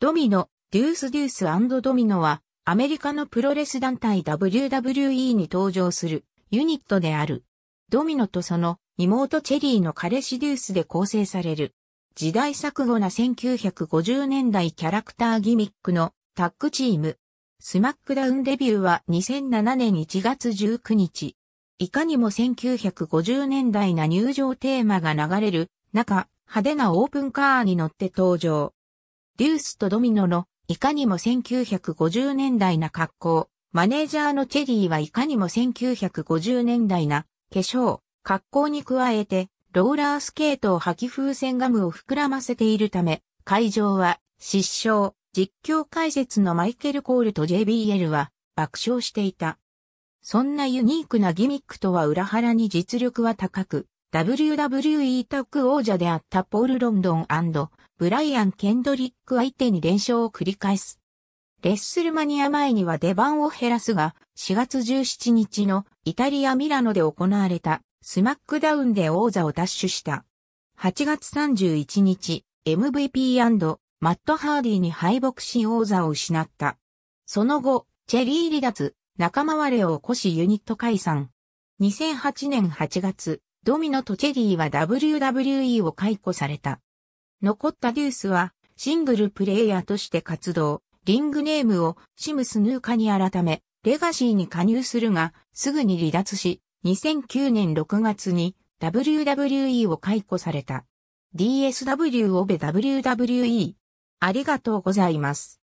ドミノ、デュースデュースドミノは、アメリカのプロレス団体 WWE に登場するユニットである。ドミノとその妹チェリーの彼氏デュースで構成される。時代錯誤な1950年代キャラクターギミックのタッグチーム。スマックダウンデビューは2007年1月19日。いかにも1950年代な入場テーマが流れる中、派手なオープンカーに乗って登場。デュースとドミノの、いかにも1950年代な格好、マネージャーのチェリーはいかにも1950年代な化粧、格好に加えて、ローラースケートを吐き風船ガムを膨らませているため、会場は失笑、実況解説のマイケル・コールと JBL は爆笑していた。そんなユニークなギミックとは裏腹に実力は高く、WWE タッグ王者であったポール・ロンドンブライアン・ケンドリック相手に連勝を繰り返す。レッスルマニア前には出番を減らすが、4月17日のイタリア・ミラノで行われたスマックダウンで王座を奪取した。8月31日、MVP& マット・ハーディに敗北し王座を失った。その後、チェリー離脱、仲間割れを起こしユニット解散。2008年8月、ドミノとチェリーは WWE を解雇された。残ったデュースは、シングルプレイヤーとして活動、リングネームをシムスヌーカに改め、レガシーに加入するが、すぐに離脱し、2009年6月に WWE を解雇された。DSW オベ WWE。ありがとうございます。